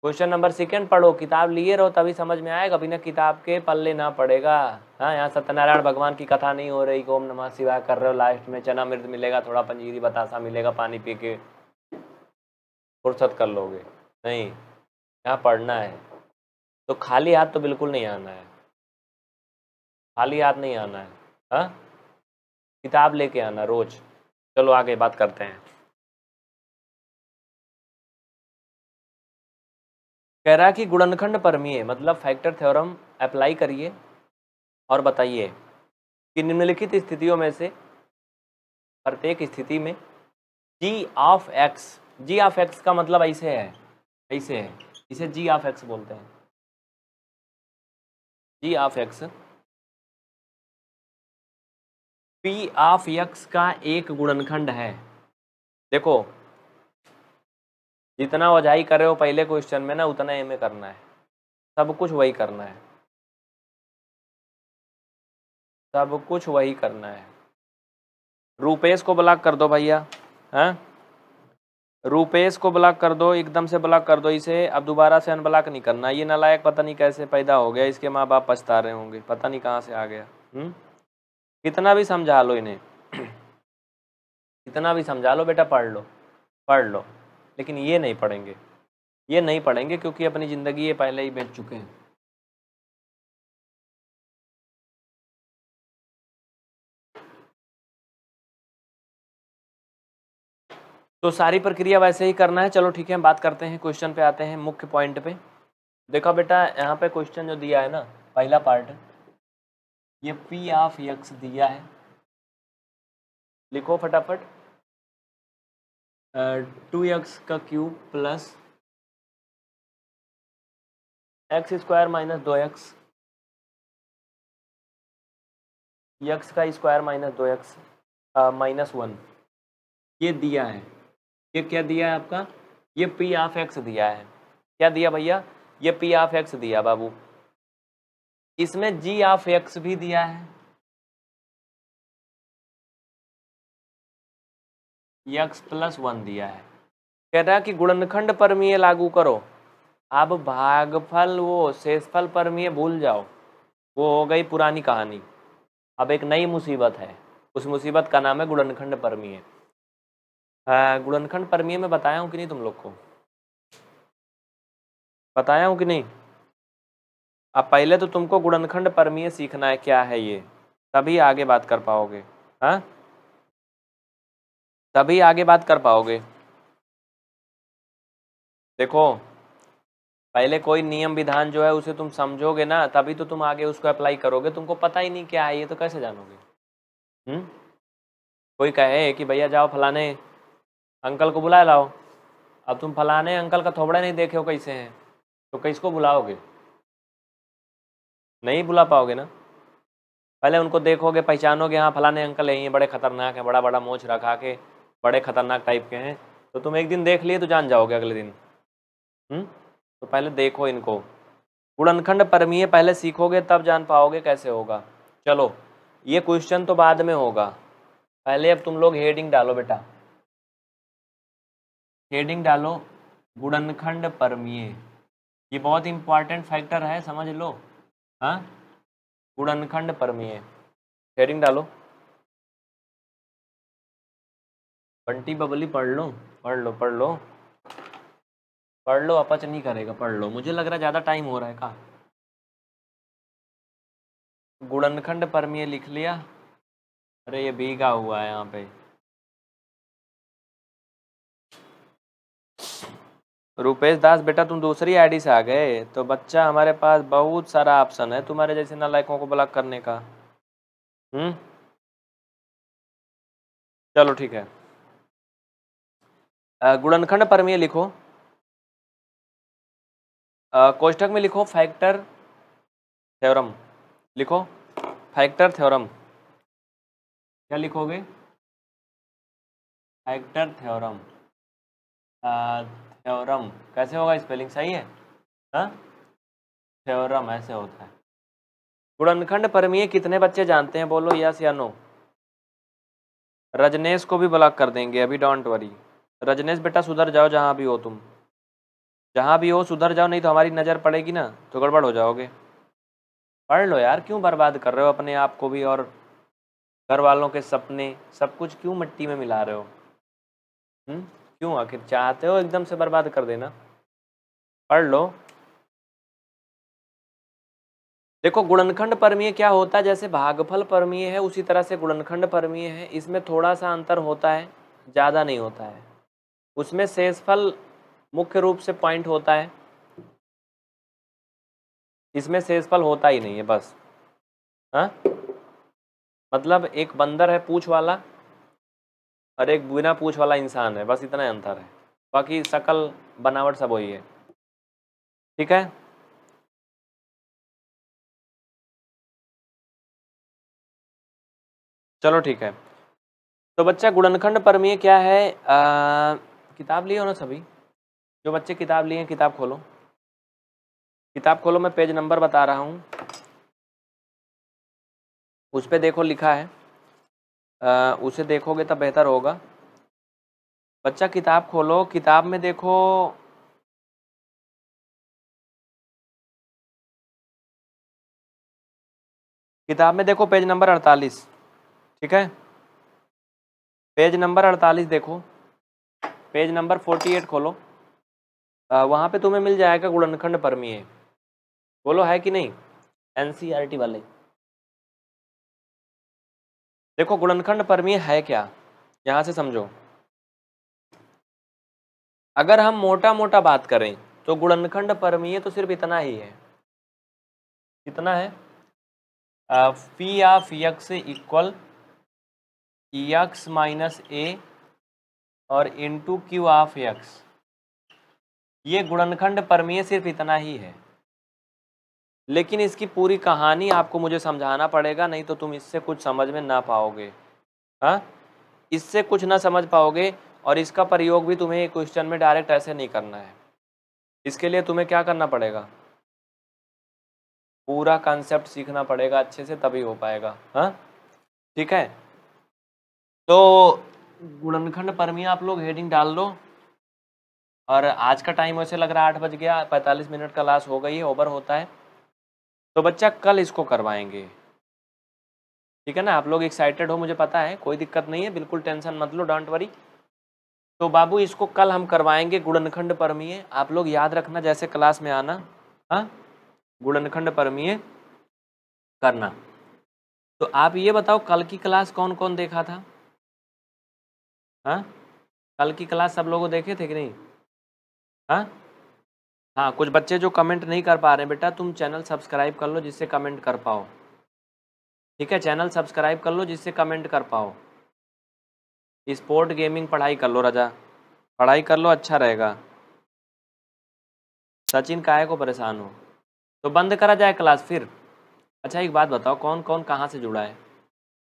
क्वेश्चन नंबर सेकेंड पढ़ो किताब लिए रहो तभी समझ में आएगा बिना किताब के पल्ले ना पड़ेगा हाँ यहाँ सत्यनारायण भगवान की कथा नहीं हो रही ओम नमः शिवाय कर रहे हो लास्ट में चना मृत मिलेगा थोड़ा पंजीरी बतासा मिलेगा पानी पी के फुर्सत कर लोगे नहीं यहाँ पढ़ना है तो खाली हाथ तो बिल्कुल नहीं आना है खाली हाथ नहीं आना है हाँ किताब लेके आना रोज चलो आगे बात करते हैं कह रहा है कि गुणनखंड परमीय मतलब फैक्टर थ्योरम अप्लाई करिए और बताइए कि निम्नलिखित स्थितियों में से प्रत्येक स्थिति में g of x g of x का मतलब ऐसे है ऐसे है इसे जी ऑफ एक्स बोलते हैं g of x P of x का एक गुणनखंड है देखो जितना वजाई करे हो पहले क्वेश्चन में ना उतना एम करना है सब कुछ वही करना है सब कुछ वही करना है रूपेश को ब्लॉक कर दो भैया हैं हाँ? रूपेश को ब्लॉक कर दो एकदम से ब्लॉक कर दो इसे अब दोबारा से अनब्लॉक नहीं करना ये नालायक पता नहीं कैसे पैदा हो गया इसके माँ बाप पछता रहे होंगे पता नहीं कहाँ से आ गया हम्म कितना भी समझा लो इन्हें कितना भी समझा लो बेटा पढ़ लो पढ़ लो लेकिन ये नहीं पढ़ेंगे ये नहीं पढ़ेंगे क्योंकि अपनी ज़िंदगी ये पहले ही बेच चुके हैं तो सारी प्रक्रिया वैसे ही करना है चलो ठीक है हम बात करते हैं क्वेश्चन पे आते हैं मुख्य पॉइंट पे देखो बेटा यहाँ पे क्वेश्चन जो दिया है ना पहला पार्ट ये पी ऑफ यक्स दिया है लिखो फटाफट टू एक्स का cube plus x square minus दो एक्स यक्स का स्क्वायर माइनस दो एक्स माइनस वन ये दिया है ये क्या दिया है आपका ये पी ऑफ एक्स दिया है क्या दिया भैया ये पी ऑफ एक्स दिया बाबू इसमें जी ऑफ एक्स भी दिया है यक्स प्लस वन दिया है कह रहा है कि गुणनखंड परमीय लागू करो अब भागफल वो शेषफल परमीय भूल जाओ वो हो गई पुरानी कहानी अब एक नई मुसीबत है उस मुसीबत का नाम है गुणनखंड परमीय गुणनखंड परमीय में बताया हूँ कि नहीं तुम लोग को बताया हूँ कि नहीं अब पहले तो तुमको गुणनखंड परमीय सीखना है क्या है ये तभी आगे बात कर पाओगे हाँ तभी आगे बात कर पाओगे देखो पहले कोई नियम विधान जो है उसे तुम समझोगे ना तभी तो तुम आगे उसको अप्लाई करोगे तुमको पता ही नहीं क्या है ये तो कैसे जानोगे हम्म कोई कहे कि भैया जाओ फलाने अंकल को बुला लाओ अब तुम फलाने अंकल का थोबड़ा नहीं देखे हो कैसे हैं तो किसको बुलाओगे नहीं बुला पाओगे ना पहले उनको देखोगे पहचानोगे हाँ फलाने अंकल हैं ये बड़े खतरनाक हैं बड़ा बड़ा मोछ रखा के बड़े खतरनाक टाइप के हैं तो तुम एक दिन देख लिए तो जान जाओगे अगले दिन हुँ? हम्म? तो पहले देखो इनको गुणनखंड परमीय पहले सीखोगे तब जान पाओगे कैसे होगा चलो ये क्वेश्चन तो बाद में होगा पहले अब तुम लोग हेडिंग डालो बेटा हेडिंग डालो गुणनखंड परमीय ये बहुत इंपॉर्टेंट फैक्टर है समझ लो हाँ गुणनखंड परमीय हेडिंग डालो बंटी बबली पढ़ लो पढ़ लो पढ़ लो पढ़ लो अपच नहीं करेगा पढ़ लो मुझे लग रहा है ज़्यादा टाइम हो रहा है का गुड़नखंड परमीय लिख लिया अरे ये बीघा हुआ है यहाँ पे रुपेश दास बेटा तुम दूसरी आईडी से आ गए तो बच्चा हमारे पास बहुत सारा ऑप्शन है तुम्हारे जैसे नालायकों को ब्लॉक करने का हम्म चलो ठीक है गुणनखंड प्रमेय लिखो कोष्टक में लिखो फैक्टर थ्योरम लिखो फैक्टर थ्योरम क्या लिखोगे फैक्टर थ्योरम थ्योरम कैसे होगा स्पेलिंग सही है थ्योरम ऐसे होता है गुणनखंड परमीय कितने बच्चे जानते हैं बोलो यस या नो रजनेश को भी ब्लॉक कर देंगे अभी डोंट वरी रजनेश बेटा सुधर जाओ जहाँ भी हो तुम जहाँ भी हो सुधर जाओ नहीं तो हमारी नज़र पड़ेगी ना तो गड़बड़ हो जाओगे पढ़ लो यार क्यों बर्बाद कर रहे हो अपने आप को भी और घर वालों के सपने सब कुछ क्यों मिट्टी में मिला रहे हो हुँ? हम्म, क्यों आखिर चाहते हो एकदम से बर्बाद कर देना पढ़ लो देखो गुणनखंड परमीय क्या होता है जैसे भागफल परमीय है उसी तरह से गुणनखंड परमीय है इसमें थोड़ा सा अंतर होता है ज़्यादा नहीं होता है उसमें शेषफल मुख्य रूप से पॉइंट होता है इसमें शेषफल होता ही नहीं है बस हाँ मतलब एक बंदर है पूछ वाला और एक बिना पूछ वाला इंसान है बस इतना अंतर है बाकी सकल बनावट सब वही है ठीक है चलो ठीक है तो बच्चा गुणनखंड परमीय क्या है आ, किताब लिए हो ना सभी जो बच्चे किताब लिए हैं किताब खोलो किताब खोलो मैं पेज नंबर बता रहा हूँ उस पर देखो लिखा है आ, उसे देखोगे तब बेहतर होगा बच्चा किताब खोलो किताब में देखो किताब में देखो पेज नंबर अड़तालीस ठीक है पेज नंबर अड़तालीस देखो पेज नंबर फोर्टी एट खोलो आ, वहाँ पे तुम्हें मिल जाएगा गुणनखंड परमीय बोलो है कि नहीं एनसीईआरटी e वाले देखो गुणनखंड परमीय है क्या यहाँ से समझो अगर हम मोटा मोटा बात करें तो गुणनखंड परमीय तो सिर्फ इतना ही है कितना है p of x equal x minus a और इंटू क्यू ऑफ यक्स ये गुणनखंड परमीय सिर्फ इतना ही है लेकिन इसकी पूरी कहानी आपको मुझे समझाना पड़ेगा नहीं तो तुम इससे कुछ समझ में ना पाओगे हाँ इससे कुछ ना समझ पाओगे और इसका प्रयोग भी तुम्हें क्वेश्चन में डायरेक्ट ऐसे नहीं करना है इसके लिए तुम्हें क्या करना पड़ेगा पूरा कॉन्सेप्ट सीखना पड़ेगा अच्छे से तभी हो पाएगा हाँ ठीक है तो गुणनखंड पर आप लोग हेडिंग डाल दो और आज का टाइम वैसे लग रहा है आठ बज गया पैंतालीस मिनट का क्लास हो गई है ओवर होता है तो बच्चा कल इसको करवाएंगे ठीक है ना आप लोग एक्साइटेड हो मुझे पता है कोई दिक्कत नहीं है बिल्कुल टेंशन मत लो डोंट वरी तो बाबू इसको कल हम करवाएंगे गुणनखंड परमीय आप लोग याद रखना जैसे क्लास में आना हाँ गुणनखंड परमीय करना तो आप ये बताओ कल की क्लास कौन कौन देखा था हाँ कल की क्लास सब लोगों देखे थे कि नहीं हाँ हाँ कुछ बच्चे जो कमेंट नहीं कर पा रहे बेटा तुम चैनल सब्सक्राइब कर लो जिससे कमेंट कर पाओ ठीक है चैनल सब्सक्राइब कर लो जिससे कमेंट कर पाओ स्पोर्ट गेमिंग पढ़ाई कर लो राजा पढ़ाई कर लो अच्छा रहेगा सचिन काय को परेशान हो तो बंद करा जाए क्लास फिर अच्छा एक बात बताओ कौन कौन कहाँ से जुड़ा है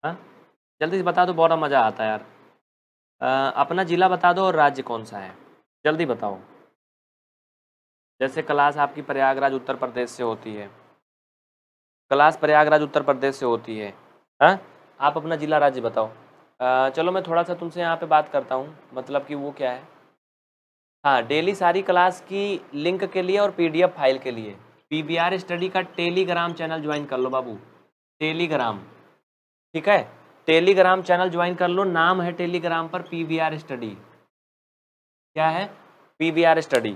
हाँ जल्दी से बता दो तो बहुत मज़ा आता है यार अपना ज़िला बता दो और राज्य कौन सा है जल्दी बताओ जैसे क्लास आपकी प्रयागराज उत्तर प्रदेश से होती है क्लास प्रयागराज उत्तर प्रदेश से होती है हाँ आप अपना ज़िला राज्य बताओ आ, चलो मैं थोड़ा सा तुमसे यहाँ पे बात करता हूँ मतलब कि वो क्या है हाँ डेली सारी क्लास की लिंक के लिए और पीडीएफ फाइल के लिए पीबीआर स्टडी का टेलीग्राम चैनल ज्वाइन कर लो बाबू टेलीग्राम ठीक है टेलीग्राम चैनल ज्वाइन कर लो नाम है टेलीग्राम पर पीवीआर स्टडी क्या है पीवीआर स्टडी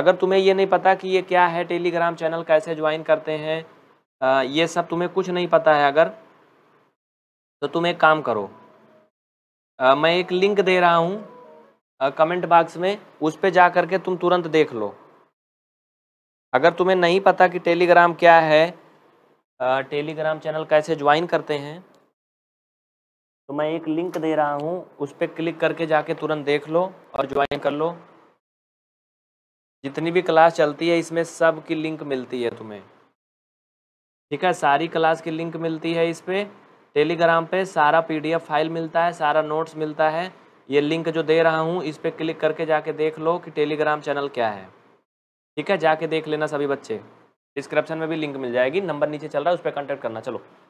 अगर तुम्हें ये नहीं पता कि ये क्या है टेलीग्राम चैनल कैसे ज्वाइन करते हैं ये सब तुम्हें कुछ नहीं पता है अगर तो तुम एक काम करो आ, मैं एक लिंक दे रहा हूँ कमेंट बॉक्स में उस पर जा करके तुम तुरंत देख लो अगर तुम्हें नहीं पता कि टेलीग्राम क्या है टेलीग्राम चैनल कैसे ज्वाइन करते हैं तो मैं एक लिंक दे रहा हूँ उस पर क्लिक करके जाके तुरंत देख लो और ज्वाइन कर लो जितनी भी क्लास चलती है इसमें सब की लिंक मिलती है तुम्हें ठीक है सारी क्लास की लिंक मिलती है इस पर टेलीग्राम पे सारा पीडीएफ फाइल मिलता है सारा नोट्स मिलता है ये लिंक जो दे रहा हूँ इस पर क्लिक करके जाके देख लो कि टेलीग्राम चैनल क्या है ठीक है जाके देख लेना सभी बच्चे डिस्क्रिप्शन में भी लिंक मिल जाएगी नंबर नीचे चल रहा है उस पर कॉन्टैक्ट करना चलो